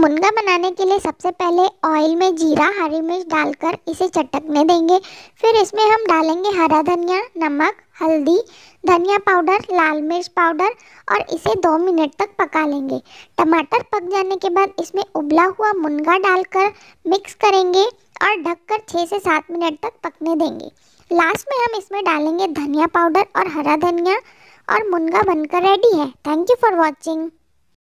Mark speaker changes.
Speaker 1: मुनगा बनाने के लिए सबसे पहले ऑयल में जीरा हरी मिर्च डालकर इसे चटकने देंगे फिर इसमें हम डालेंगे हरा धनिया नमक हल्दी धनिया पाउडर लाल मिर्च पाउडर और इसे दो मिनट तक पका लेंगे टमाटर पक जाने के बाद इसमें उबला हुआ मुनगा डालकर मिक्स करेंगे और ढककर छः से सात मिनट तक पकने देंगे लास्ट में हम इसमें डालेंगे धनिया पाउडर और हरा धनिया और मुनगा बनकर रेडी है थैंक यू फॉर वॉचिंग